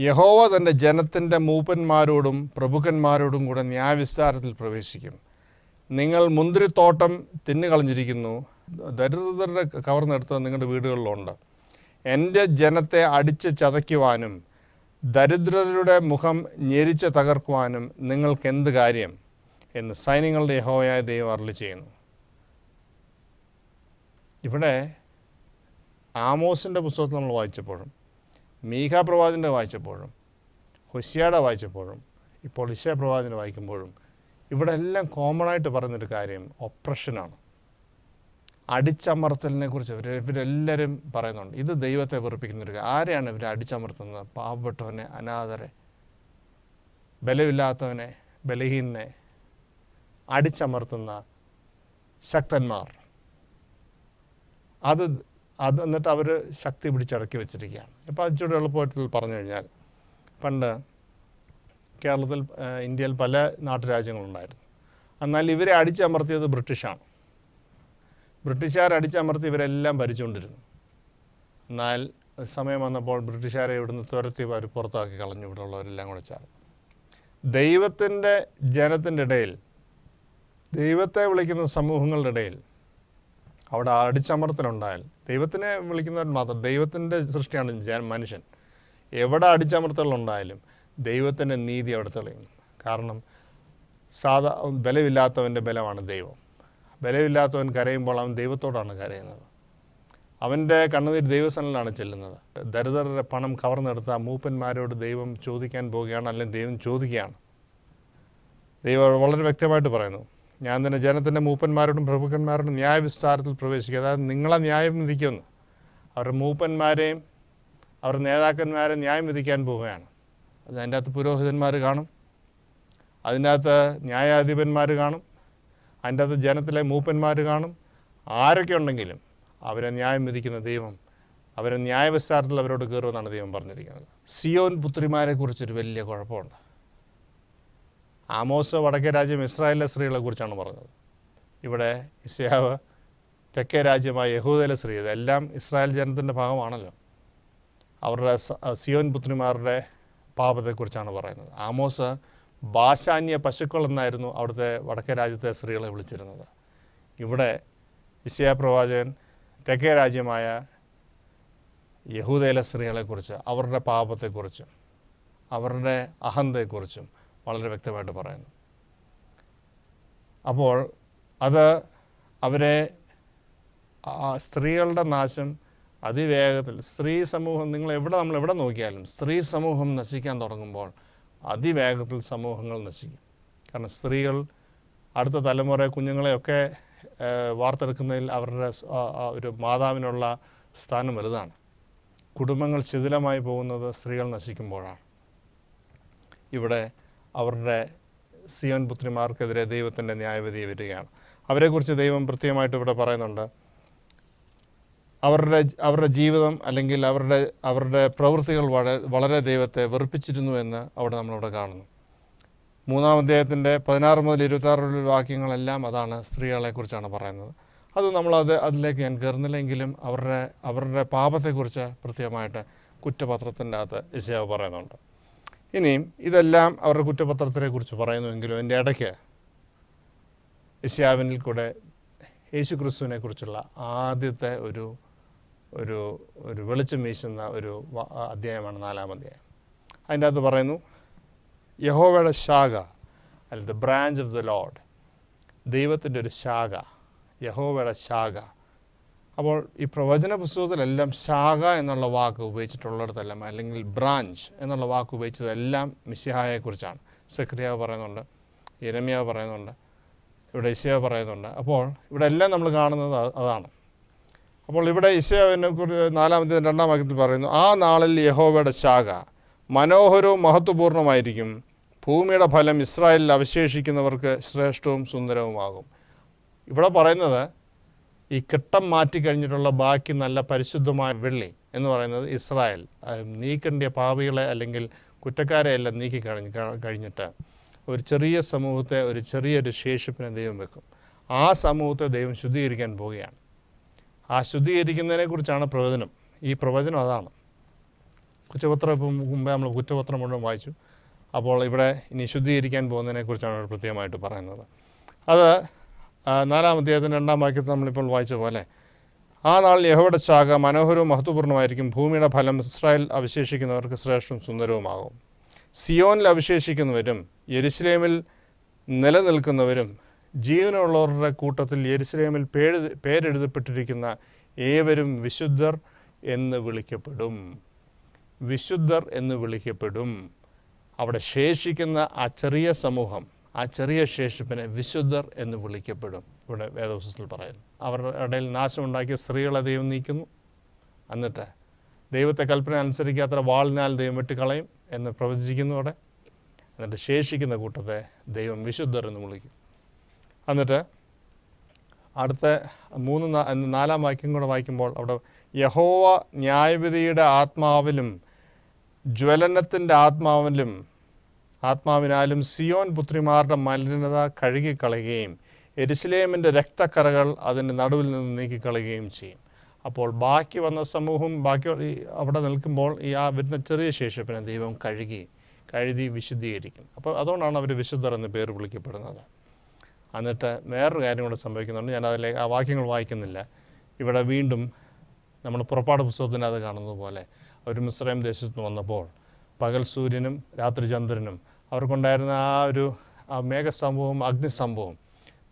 യഹോവ തൻ്റെ ജനത്തിൻ്റെ മൂപ്പന്മാരോടും പ്രഭുക്കന്മാരോടും കൂടെ ന്യായവിസ്താരത്തിൽ പ്രവേശിക്കും നിങ്ങൾ മുന്തിരിത്തോട്ടം തിന്നുകളഞ്ഞിരിക്കുന്നു ദരിദ്രരുടെ കവർന്നെടുത്ത് നിങ്ങളുടെ വീടുകളിലുണ്ട് എൻ്റെ ജനത്തെ അടിച്ച് ചതയ്ക്കുവാനും ദരിദ്രരുടെ മുഖം ഞെരിച്ച് തകർക്കുവാനും നിങ്ങൾക്ക് എന്ത് കാര്യം എന്ന് സൈന്യങ്ങളുടെ യഹോയായ ദൈവം അരളി ചെയ്യുന്നു ഇവിടെ ആമോസിൻ്റെ പുസ്തകത്തിൽ നമ്മൾ വായിച്ചപ്പോഴും മീഖ പ്രവാചൻ്റെ വായിച്ചപ്പോഴും ഹൊസിയാട വായിച്ചപ്പോഴും ഇപ്പോൾ ഇഷയ പ്രവാചൻ്റെ വായിക്കുമ്പോഴും ഇവിടെ എല്ലാം കോമൺ ആയിട്ട് പറയുന്നൊരു കാര്യം ഒപ്രഷനാണ് അടിച്ചമർത്തലിനെ കുറിച്ച് ഇവരെല്ലാവരും പറയുന്നുണ്ട് ഇത് ദൈവത്തെ വെറുപ്പിക്കുന്നൊരു ആരെയാണ് ഇവർ അടിച്ചമർത്തുന്നത് പാവപ്പെട്ടവനെ അനാഥരെ ബലമില്ലാത്തവനെ ബലഹീനെ അടിച്ചമർത്തുന്ന ശക്തന്മാർ അത് അത് എന്നിട്ട് അവർ ശക്തി പിടിച്ചടക്കി വെച്ചിരിക്കുകയാണ് ഇപ്പോൾ അതിച്ചൂടെ എളുപ്പത്തിൽ പറഞ്ഞു കഴിഞ്ഞാൽ പണ്ട് കേരളത്തിൽ ഇന്ത്യയിൽ പല നാട്ടുരാജ്യങ്ങളുണ്ടായിരുന്നു എന്നാൽ ഇവരെ അടിച്ചമർത്തിയത് ബ്രിട്ടീഷാണ് ബ്രിട്ടീഷുകാർ അടിച്ചമർത്തി ഇവരെല്ലാം ഭരിച്ചുകൊണ്ടിരുന്നു എന്നാൽ സമയം വന്നപ്പോൾ ബ്രിട്ടീഷുകാരെ ഇവിടുന്ന് തുരത്തി അവർ പുറത്താക്കി കളഞ്ഞു ഇവിടെ ഉള്ളവരെല്ലാം കൂടെ ചേർന്ന് ദൈവത്തിൻ്റെ ജനത്തിൻ്റെ ഇടയിൽ ദൈവത്തെ വിളിക്കുന്ന സമൂഹങ്ങളുടെ ഇടയിൽ അവിടെ അടിച്ചമർത്തലുണ്ടായാൽ ദൈവത്തിനെ വിളിക്കുന്നവർ മാത്രം ദൈവത്തിൻ്റെ സൃഷ്ടിയാണ് മനുഷ്യൻ എവിടെ അടിച്ചമർത്തലുണ്ടായാലും ദൈവത്തിൻ്റെ നീതി അവിടെ തെളിയുന്നു കാരണം സാധാ ബലമില്ലാത്തവൻ്റെ ബലമാണ് ദൈവം ബലമില്ലാത്തവൻ കരയുമ്പോൾ അവൻ ദൈവത്തോടാണ് കരയുന്നത് അവൻ്റെ കണ്ണുനീർ ദൈവസനിലാണ് ചെല്ലുന്നത് ദരിദ്രരുടെ പണം കവർന്നെടുത്ത മൂപ്പന്മാരോട് ദൈവം ചോദിക്കാൻ പോവുകയാണ് അല്ലെങ്കിൽ ദൈവം ചോദിക്കുകയാണ് ദൈവം വളരെ വ്യക്തമായിട്ട് പറയുന്നു ഞാൻ തന്നെ ജനത്തിൻ്റെ മൂപ്പന്മാരോടും പ്രഭുക്കന്മാരോടും ന്യായവിസ്താരത്തിൽ പ്രവേശിക്കുക അതായത് നിങ്ങളെ ന്യായം വിധിക്കുന്നു അവരുടെ മൂപ്പന്മാരെയും അവരുടെ നേതാക്കന്മാരെയും ന്യായം വിധിക്കാൻ പോവുകയാണ് അതിൻ്റെ അകത്ത് പുരോഹിതന്മാർ കാണും അതിൻ്റെ അകത്ത് ന്യായാധിപന്മാർ കാണും അതിൻ്റെ അത് ജനത്തിലെ മൂപ്പന്മാർ കാണും ആരൊക്കെ ഉണ്ടെങ്കിലും അവരെ ന്യായം വിധിക്കുന്ന ദൈവം അവരെ ന്യായവിസ്താരത്തിൽ അവരോട് കയറുമെന്നാണ് ദൈവം പറഞ്ഞിരിക്കുന്നത് സിയോൻ പുത്രിമാരെക്കുറിച്ചൊരു വലിയ കുഴപ്പമുണ്ട് ആമോസ് വടക്കേ രാജ്യം ഇസ്രായേലിലെ സ്ത്രീകളെ കുറിച്ചാണ് പറഞ്ഞത് ഇവിടെ ഇസ്യാവ് തെക്കേ രാജ്യമായ യഹൂദയിലെ സ്ത്രീ ഇതെല്ലാം ഇസ്രായേൽ ജനത്തിൻ്റെ ഭാഗമാണല്ലോ അവരുടെ സിയോൻ പുത്രിമാരുടെ പാപത്തെക്കുറിച്ചാണ് പറയുന്നത് ആമോസ് ഭാഷാന്യ പശുക്കൾ എന്നായിരുന്നു അവിടുത്തെ വടക്കേ രാജ്യത്തെ സ്ത്രീകളെ വിളിച്ചിരുന്നത് ഇവിടെ വിഷയപ്രവാചകൻ തെക്കേ രാജ്യമായ യഹൂദയിലെ സ്ത്രീകളെക്കുറിച്ച് അവരുടെ പാപത്തെക്കുറിച്ചും അവരുടെ അഹന്തയെക്കുറിച്ചും വളരെ വ്യക്തമായിട്ട് പറയുന്നു അപ്പോൾ അത് അവരെ സ്ത്രീകളുടെ നാശം അതിവേഗത്തിൽ സ്ത്രീ സമൂഹം നിങ്ങൾ എവിടെ നമ്മൾ എവിടെ നോക്കിയാലും സ്ത്രീ സമൂഹം നശിക്കാൻ തുടങ്ങുമ്പോൾ അതിവേഗത്തിൽ സമൂഹങ്ങൾ നശിക്കും കാരണം സ്ത്രീകൾ അടുത്ത തലമുറ കുഞ്ഞുങ്ങളെയൊക്കെ വാർത്തെടുക്കുന്നതിൽ അവരുടെ ഒരു മാതാവിനുള്ള സ്ഥാനം വലുതാണ് കുടുംബങ്ങൾ ശിഥിലമായി പോകുന്നത് സ്ത്രീകൾ നശിക്കുമ്പോഴാണ് ഇവിടെ അവരുടെ സിയോൻ പുത്രിമാർക്കെതിരെ ദൈവത്തിൻ്റെ ന്യായവിധി വരികയാണ് അവരെക്കുറിച്ച് ദൈവം കൃത്യമായിട്ട് ഇവിടെ പറയുന്നുണ്ട് അവരുടെ അവരുടെ ജീവിതം അല്ലെങ്കിൽ അവരുടെ അവരുടെ പ്രവൃത്തികൾ വളരെ വളരെ ദൈവത്തെ വെറുപ്പിച്ചിരുന്നു എന്ന് അവിടെ നമ്മളിവിടെ കാണുന്നു മൂന്നാം അദ്ദേഹത്തിൻ്റെ പതിനാറ് മുതൽ ഇരുപത്താറ് വാക്യങ്ങളെല്ലാം അതാണ് സ്ത്രീകളെക്കുറിച്ചാണ് പറയുന്നത് അത് നമ്മളത് അതിലേക്ക് ഞാൻ കയറുന്നില്ലെങ്കിലും അവരുടെ അവരുടെ പാപത്തെക്കുറിച്ച് പ്രത്യേകമായിട്ട് കുറ്റപത്രത്തിൻ്റെ അകത്ത് ഇസയാവ് പറയുന്നുണ്ട് ഇനിയും ഇതെല്ലാം അവരുടെ കുറ്റപത്രത്തിനെക്കുറിച്ച് പറയുന്നുവെങ്കിലും എൻ്റെ ഇടയ്ക്ക് ഇസ്യാവിനിൽ കൂടെ യേശു ക്രിസ്തുവിനെ കുറിച്ചുള്ള ആദ്യത്തെ ഒരു ഒരു ഒരു വെളിച്ചം വീശുന്ന ഒരു അധ്യായമാണ് നാലാം അധ്യായം അതിൻ്റെ അകത്ത് പറയുന്നു യഹോവയുടെ ശാഖ അല്ല the branch of the Lord ദൈവത്തിൻ്റെ ഒരു ശാഖ യഹോവയുടെ ശാഖ അപ്പോൾ ഈ പ്രവചന പുസ്തകത്തിലെല്ലാം ശാഖ എന്നുള്ള വാക്ക് ഉപയോഗിച്ചിട്ടുള്ളിടത്തെല്ലാം അല്ലെങ്കിൽ ബ്രാഞ്ച് എന്നുള്ള വാക്ക് ഉപയോഗിച്ചതെല്ലാം മിസ്സിഹായെക്കുറിച്ചാണ് സക്രിയാവ് പറയുന്നുണ്ട് ഇരമ്യാവ് പറയുന്നുണ്ട് ഇവിടെ ഇസിയാവ് പറയുന്നുണ്ട് അപ്പോൾ ഇവിടെ എല്ലാം നമ്മൾ കാണുന്നത് അതാണ് അപ്പോൾ ഇവിടെ ഇസയാവിനെ കുറിച്ച് നാലാമത്തെ രണ്ടാം വാക്യത്തിൽ പറയുന്നു ആ നാളിൽ യഹോവയുടെ ശാഖ മനോഹരവും മഹത്വപൂർണ്ണമായിരിക്കും ഭൂമിയുടെ ഫലം ഇസ്രായേലിൽ അവശേഷിക്കുന്നവർക്ക് ശ്രേഷ്ഠവും സുന്ദരവുമാകും ഇവിടെ പറയുന്നത് ഈ കിട്ടം മാറ്റിക്കഴിഞ്ഞിട്ടുള്ള ബാക്കി നല്ല പരിശുദ്ധമായ വെള്ളി എന്ന് പറയുന്നത് ഇസ്രായേൽ നീക്കേണ്ടിയ പാവികളെ അല്ലെങ്കിൽ കുറ്റക്കാരെ എല്ലാം നീക്കി കഴിഞ്ഞ് കഴിഞ്ഞിട്ട് ഒരു ചെറിയ സമൂഹത്തെ ഒരു ചെറിയൊരു ശേഷിപ്പിനെ ദൈവം വെക്കും ആ സമൂഹത്തെ ദൈവം ശുദ്ധീകരിക്കാൻ പോവുകയാണ് ആ ശുദ്ധീകരിക്കുന്നതിനെക്കുറിച്ചാണ് പ്രവചനം ഈ പ്രവചനം അതാണ് കുറ്റപത്രം ഇപ്പം മുമ്പേ നമ്മൾ കുറ്റപത്രം മുഴുവൻ വായിച്ചു അപ്പോൾ ഇവിടെ ഇനി ശുദ്ധീകരിക്കാൻ പോകുന്നതിനെക്കുറിച്ചാണ് ഇവിടെ പ്രത്യേകമായിട്ട് പറയുന്നത് അത് നാലാം അദ്ദേഹത്തിന് രണ്ടാം വാക്യത്തിൽ നമ്മളിപ്പോൾ വായിച്ച പോലെ ആ നാളിൽ യഹോയുടെ ശാഖ മനോഹരവും മഹത്വപൂർണ്ണമായിരിക്കും ഭൂമിയുടെ ഫലം ഇസ്രായേൽ അവശേഷിക്കുന്നവർക്ക് ശ്രേഷ്ഠവും സുന്ദരവുമാകും സിയോനിൽ അവശേഷിക്കുന്നവരും യെരുസലേമിൽ നിലനിൽക്കുന്നവരും ജീവനുള്ളവരുടെ കൂട്ടത്തിൽ യെരുസലേമിൽ പേര് പേരെഴുതപ്പെട്ടിരിക്കുന്ന ഏവരും വിശുദ്ധർ എന്ന് വിളിക്കപ്പെടും വിശുദ്ധർ എന്ന് വിളിക്കപ്പെടും അവിടെ ശേഷിക്കുന്ന ആ ചെറിയ സമൂഹം ആ ചെറിയ ശേഷിപ്പിനെ വിശുദ്ധർ എന്ന് വിളിക്കപ്പെടും ഇവിടെ വേദപുസ്തകത്തിൽ പറയുന്നു അവരുടെ ഇടയിൽ നാശമുണ്ടാക്കിയ സ്ത്രീകളെ ദൈവം നീക്കുന്നു എന്നിട്ട് ദൈവത്തെ കൽപ്പന അനുസരിക്കാത്ത വാളിനാൽ ദൈവം വെട്ടിക്കളയും എന്ന് പ്രവചിക്കുന്നു അവിടെ എന്നിട്ട് ശേഷിക്കുന്ന കൂട്ടത്തെ ദൈവം വിശുദ്ധർ എന്ന് വിളിക്കും എന്നിട്ട് അടുത്ത മൂന്ന് നാലാം വാക്യം കൂടെ വായിക്കുമ്പോൾ അവിടെ യഹോവ ന്യായവിധിയുടെ ആത്മാവിലും ജ്വലനത്തിൻ്റെ ആത്മാവിലും ആത്മാവിനാലും സിയോൻ പുത്രിമാരുടെ മലിനത കഴുകിക്കളയുകയും എരിശിലേമിൻ്റെ രക്തക്കറകൾ അതിൻ്റെ നടുവിൽ നിന്ന് നീക്കിക്കളയുകയും ചെയ്യും അപ്പോൾ ബാക്കി വന്ന സമൂഹം ബാക്കി അവിടെ നിൽക്കുമ്പോൾ ഈ ആ വരുന്ന ചെറിയ ശേഷിപ്പിനെ ദൈവം കഴുകി കഴുകി വിശുദ്ധീകരിക്കും അപ്പോൾ അതുകൊണ്ടാണ് അവർ വിശുദ്ധർ എന്ന് പേര് വിളിക്കപ്പെടുന്നത് എന്നിട്ട് വേറൊരു കാര്യം കൂടെ സംഭവിക്കുന്നുണ്ട് ഞാൻ ആ വാക്യങ്ങൾ വായിക്കുന്നില്ല ഇവിടെ വീണ്ടും നമ്മൾ പുറപ്പാട് പുസ്തകത്തിനകത്ത് കാണുന്നത് പോലെ അവർ മിശ്രയം ദേശത്ത് വന്നപ്പോൾ പകൽ സൂര്യനും രാത്രി ചന്ദ്രനും അവർക്കുണ്ടായിരുന്ന ആ ഒരു ആ മേഘസംഭവം അഗ്നിസംഭവം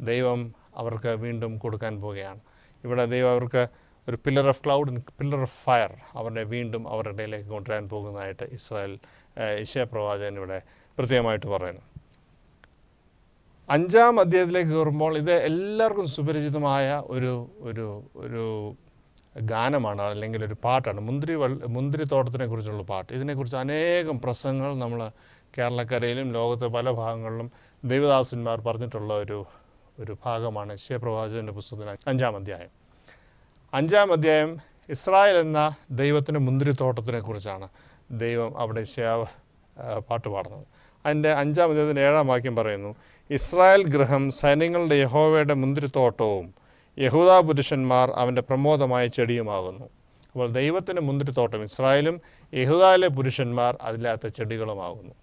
ദൈവം അവർക്ക് വീണ്ടും കൊടുക്കാൻ പോവുകയാണ് ഇവിടെ ദൈവം അവർക്ക് ഒരു pillar of cloud pillar of fire അവരുടെ വീണ്ടും അവരുടെ ഇടയിലേക്ക് കൊണ്ടുവരാൻ പോകുന്നതായിട്ട് ഇസ്രായേൽ ഇഷ്യ പ്രവാചകൻ ഇവിടെ പ്രത്യേകമായിട്ട് പറയുന്നു അഞ്ചാം അധ്യായത്തിലേക്ക് കയറുമ്പോൾ ഇത് എല്ലാവർക്കും സുപരിചിതമായ ഒരു ഒരു ഒരു ഗാനമാണ് അല്ലെങ്കിൽ ഒരു പാട്ടാണ് മുന്തിരി മുന്തിരി തോട്ടത്തിനെ കുറിച്ചുള്ള പാട്ട് ഇതിനെക്കുറിച്ച് അനേകം പ്രസംഗങ്ങൾ നമ്മൾ കേരളക്കരയിലും ലോകത്തെ പല ഭാഗങ്ങളിലും ദേവദാസന്മാർ പറഞ്ഞിട്ടുള്ള ഒരു ഒരു ഭാഗമാണ് ശിവപ്രവാചകൻ്റെ പുസ്തകത്തിന് അഞ്ചാം അധ്യായം അഞ്ചാം അധ്യായം ഇസ്രായേൽ എന്ന ദൈവത്തിൻ്റെ മുന്തിരിത്തോട്ടത്തിനെ കുറിച്ചാണ് ദൈവം അവിടെ ശിവ പാട്ട് പാടുന്നത് അതിൻ്റെ അഞ്ചാം അധ്യായത്തിൻ്റെ ഏഴാം വാക്യം പറയുന്നു ഇസ്രായേൽ ഗൃഹം സൈന്യങ്ങളുടെ യഹോവയുടെ മുന്തിരിത്തോട്ടവും യഹൂദാ പുരുഷന്മാർ അവൻ്റെ പ്രമോദമായ ചെടിയുമാകുന്നു അപ്പോൾ ദൈവത്തിൻ്റെ മുന്തിരിത്തോട്ടം ഇസ്രായേലും യഹൂദായിലെ പുരുഷന്മാർ അതിലകത്തെ ചെടികളുമാകുന്നു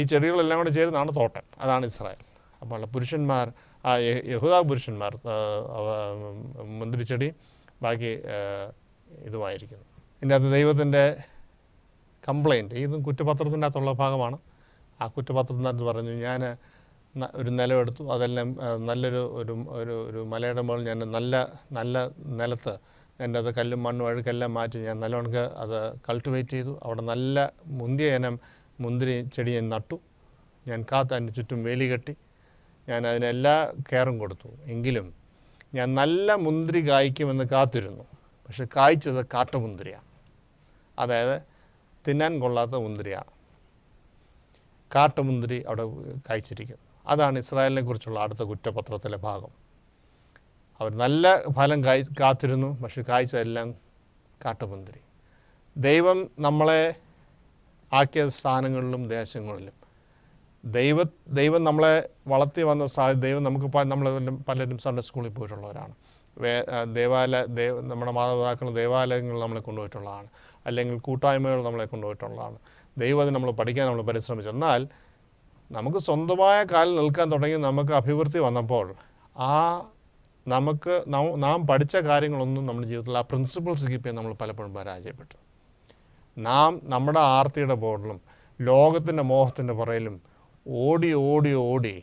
ഈ ചെടികളെല്ലാം കൂടെ ചേരുന്നതാണ് തോട്ടം അതാണ് ഇസ്രായേൽ അപ്പോൾ പുരുഷന്മാർ ആ യഹൂദ പുരുഷന്മാർ മുന്തിരിച്ചെടി ബാക്കി ഇതുമായിരിക്കുന്നു ഇതിൻ്റെ അകത്ത് ദൈവത്തിൻ്റെ കംപ്ലയിൻറ്റ് ഇതും കുറ്റപത്രത്തിൻ്റെ അകത്തുള്ള ഭാഗമാണ് ആ കുറ്റപത്രത്തിനകത്ത് പറഞ്ഞു ഞാൻ ഒരു നിലമെടുത്തു അതെല്ലാം നല്ലൊരു ഒരു ഒരു ഒരു മലയുടെ മുകളിൽ ഞാൻ നല്ല നല്ല നിലത്ത് എൻ്റെ അത് കല്ലും മണ്ണും അഴുക്കെല്ലാം മാറ്റി ഞാൻ നല്ലവണ്ണം അത് കൾട്ടിവേറ്റ് ചെയ്തു അവിടെ നല്ല മുന്തിയ ഇനം മുന്തിരി ചെടി ഞാൻ നട്ടു ഞാൻ കാത്ത് അതിന് ചുറ്റും വേലി കെട്ടി ഞാൻ അതിനെല്ലാ കെയറും കൊടുത്തു എങ്കിലും ഞാൻ നല്ല മുന്തിരി കായ്ക്കുമെന്ന് കാത്തിരുന്നു പക്ഷെ കായ്ച്ചത് മുന്തിരിയാണ് അതായത് തിന്നാൻ കൊള്ളാത്ത മുന്തിരിയാണ് കാട്ടുമുന്തിരി അവിടെ കായ്ച്ചിരിക്കുന്നു അതാണ് ഇസ്രായേലിനെ കുറിച്ചുള്ള അടുത്ത കുറ്റപത്രത്തിലെ ഭാഗം അവർ നല്ല ഫലം കായ് കാത്തിരുന്നു പക്ഷെ കാഴ്ച എല്ലാം കാട്ടുമുന്തിരി ദൈവം നമ്മളെ ആക്കിയ സ്ഥാനങ്ങളിലും ദേശങ്ങളിലും ദൈവ ദൈവം നമ്മളെ വളർത്തി വന്ന സാഹചര്യം ദൈവം നമുക്ക് നമ്മൾ പലരും സൺഡേ സ്കൂളിൽ പോയിട്ടുള്ളവരാണ് വേ ദേവാലയ ദേവ നമ്മുടെ മാതാപിതാക്കൾ ദേവാലയങ്ങൾ നമ്മളെ കൊണ്ടുപോയിട്ടുള്ളതാണ് അല്ലെങ്കിൽ കൂട്ടായ്മകൾ നമ്മളെ കൊണ്ടുപോയിട്ടുള്ളതാണ് ദൈവം അത് നമ്മൾ പഠിക്കാൻ നമ്മൾ പരിശ്രമിച്ചു എന്നാൽ നമുക്ക് സ്വന്തമായ കാലിൽ നിൽക്കാൻ തുടങ്ങി നമുക്ക് അഭിവൃദ്ധി വന്നപ്പോൾ ആ നമുക്ക് നാം പഠിച്ച കാര്യങ്ങളൊന്നും നമ്മുടെ ജീവിതത്തിൽ ആ പ്രിൻസിപ്പിൾസ് കീപ്പ് ചെയ്യാൻ നമ്മൾ പലപ്പോഴും പരാജയപ്പെട്ടു നാം നമ്മുടെ ആർത്തിയുടെ ബോർഡിലും ലോകത്തിൻ്റെ മോഹത്തിൻ്റെ പുറയിലും ഓടി ഓടി ഓടി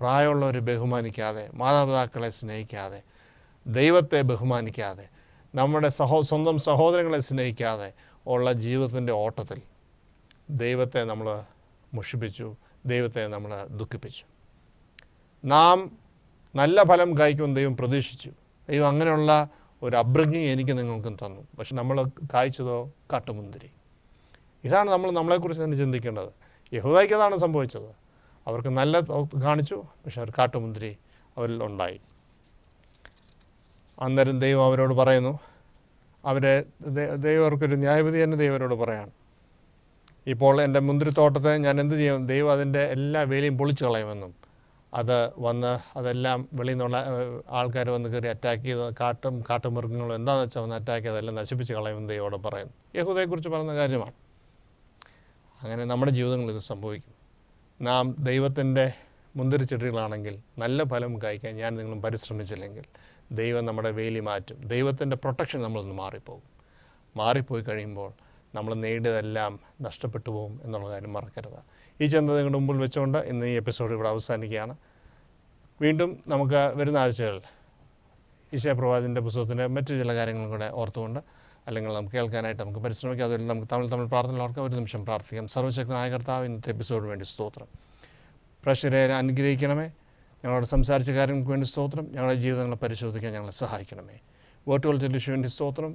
പ്രായമുള്ളവരെ ബഹുമാനിക്കാതെ മാതാപിതാക്കളെ സ്നേഹിക്കാതെ ദൈവത്തെ ബഹുമാനിക്കാതെ നമ്മുടെ സഹോ സ്വന്തം സഹോദരങ്ങളെ സ്നേഹിക്കാതെ ഉള്ള ജീവിതത്തിൻ്റെ ഓട്ടത്തിൽ ദൈവത്തെ നമ്മൾ മുഷിപ്പിച്ചു ദൈവത്തെ നമ്മൾ ദുഃഖിപ്പിച്ചു നാം നല്ല ഫലം കായ്ക്കുമെന്ന് ദൈവം പ്രതീക്ഷിച്ചു ദൈവം അങ്ങനെയുള്ള ഒരു അബ്രിങ്ങി എനിക്ക് നിങ്ങൾക്കും തന്നു പക്ഷെ നമ്മൾ കായ്ച്ചതോ കാട്ടുമുന്തിരി ഇതാണ് നമ്മൾ നമ്മളെക്കുറിച്ച് തന്നെ ചിന്തിക്കേണ്ടത് യഹൂദായിക്ക് അതാണ് സംഭവിച്ചത് അവർക്ക് നല്ല കാണിച്ചു പക്ഷെ അവർ കാട്ടുമുന്തിരി അവരിൽ ഉണ്ടായി അന്നേരം ദൈവം അവരോട് പറയുന്നു അവരെ ദൈവം അവർക്കൊരു ന്യായവിധി തന്നെ ദൈവരോട് പറയാണ് ഇപ്പോൾ എൻ്റെ മുന്തിരിത്തോട്ടത്തെ ഞാൻ എന്ത് ചെയ്യും ദൈവം അതിൻ്റെ എല്ലാ വേലിയും പൊളിച്ചു കളയുമെന്നും അത് വന്ന് അതെല്ലാം വെളിയിൽ നിന്നുള്ള ആൾക്കാർ വന്ന് കയറി അറ്റാക്ക് ചെയ്ത് കാട്ടും കാട്ടുമൃഗങ്ങളും എന്താണെന്ന് വെച്ചാൽ വന്ന് അറ്റാക്ക് ചെയ്ത് അതെല്ലാം നശിപ്പിച്ച് കളയും ദൈവോട് പറയുന്നു യഹൂദയെക്കുറിച്ച് പറയുന്ന കാര്യമാണ് അങ്ങനെ നമ്മുടെ ജീവിതങ്ങളിൽ ഇത് സംഭവിക്കും നാം ദൈവത്തിൻ്റെ മുന്തിരിച്ചെടികളാണെങ്കിൽ നല്ല ഫലം കായ്ക്കാൻ ഞാൻ നിങ്ങളും പരിശ്രമിച്ചില്ലെങ്കിൽ ദൈവം നമ്മുടെ വേലി മാറ്റും ദൈവത്തിൻ്റെ പ്രൊട്ടക്ഷൻ നമ്മളിന്ന് മാറിപ്പോകും മാറിപ്പോയി കഴിയുമ്പോൾ നമ്മൾ നേടിയതെല്ലാം നഷ്ടപ്പെട്ടു പോകും എന്നുള്ള കാര്യം മറക്കരുത് ഈ ചിന്ത നിങ്ങളുടെ മുമ്പിൽ വെച്ചുകൊണ്ട് ഇന്ന് ഈ എപ്പിസോഡ് ഇവിടെ അവസാനിക്കുകയാണ് വീണ്ടും നമുക്ക് വരുന്ന ആഴ്ചകളിൽ ഈശാപ്രവാദിൻ്റെ പുസ്തകത്തിൻ്റെ മറ്റു ചില കാര്യങ്ങളും കൂടെ ഓർത്തുകൊണ്ട് അല്ലെങ്കിൽ നമുക്ക് കേൾക്കാനായിട്ട് നമുക്ക് പരിശ്രമിക്കാം അതുപോലെ നമുക്ക് തമിഴ് തമിഴ് പ്രാർത്ഥനകളോർക്ക് ഒരു നിമിഷം പ്രാർത്ഥിക്കാം സർവശക്തനായ നായകർത്താവ് ഇന്നത്തെ എപ്പിസോഡിന് വേണ്ടി സ്തോത്രം പ്രേക്ഷകരെ അനുഗ്രഹിക്കണമേ ഞങ്ങളോട് സംസാരിച്ച കാര്യങ്ങൾക്ക് വേണ്ടി സ്തോത്രം ഞങ്ങളുടെ ജീവിതങ്ങളെ പരിശോധിക്കാൻ ഞങ്ങളെ സഹായിക്കണമേ വേർട്ടുകൾ ചെല്ലുഷുവിൻ്റെ സ്തോത്രം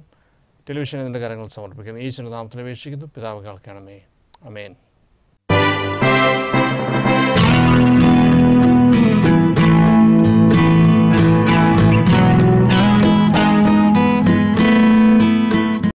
ടെലിവിഷനിൽ നിന്റെ കരങ്ങൾ സമർപ്പിക്കുന്നു ഈശ്വരനാമത്തിൽ അപേക്ഷിക്കുന്നു പിതാവ് കേൾക്കണമേ അമേൻ